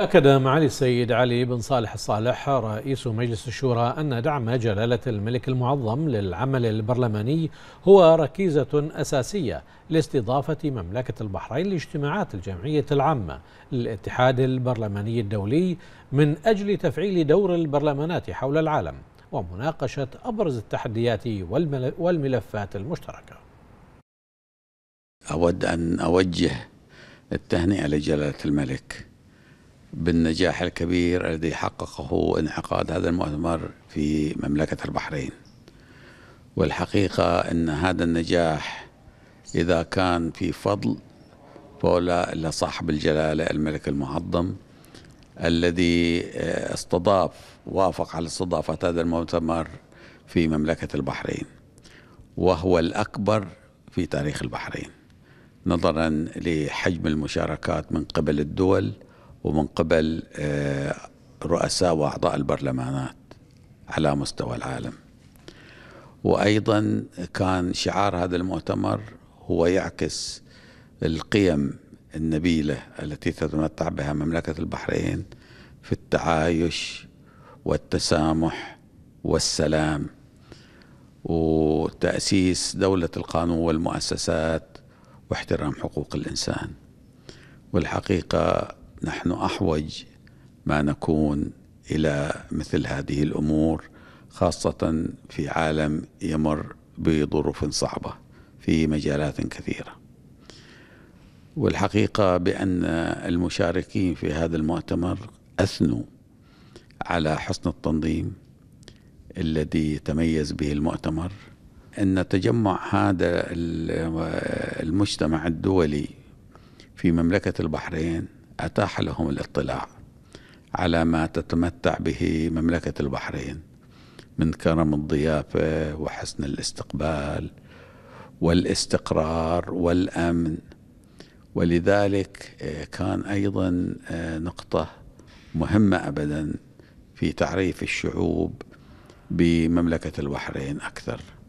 أكد معالي السيد علي بن صالح الصالح رئيس مجلس الشورى أن دعم جلالة الملك المعظم للعمل البرلماني هو ركيزة أساسية لاستضافة مملكة البحرين لاجتماعات الجمعية العامة للاتحاد البرلماني الدولي من أجل تفعيل دور البرلمانات حول العالم ومناقشة أبرز التحديات والملفات المشتركة أود أن أوجه التهنئة لجلالة الملك بالنجاح الكبير الذي حققه انعقاد هذا المؤتمر في مملكة البحرين والحقيقة أن هذا النجاح إذا كان في فضل فولا إلا صاحب الجلالة الملك المعظم الذي آه، استضاف وافق على استضافة هذا المؤتمر في مملكة البحرين وهو الأكبر في تاريخ البحرين نظرا لحجم المشاركات من قبل الدول ومن قبل آه، رؤساء وأعضاء البرلمانات على مستوى العالم وأيضا كان شعار هذا المؤتمر هو يعكس القيم النبيلة التي تتمتع بها مملكة البحرين في التعايش والتسامح والسلام وتأسيس دولة القانون والمؤسسات واحترام حقوق الإنسان والحقيقة نحن احوج ما نكون الى مثل هذه الامور خاصه في عالم يمر بظروف صعبه في مجالات كثيره والحقيقه بان المشاركين في هذا المؤتمر اثنوا على حسن التنظيم الذي تميز به المؤتمر ان تجمع هذا المجتمع الدولي في مملكه البحرين أتاح لهم الاطلاع على ما تتمتع به مملكة البحرين من كرم الضيافة وحسن الاستقبال والاستقرار والأمن ولذلك آه، كان أيضا آه، نقطة مهمة أبدا في تعريف الشعوب بمملكة البحرين أكثر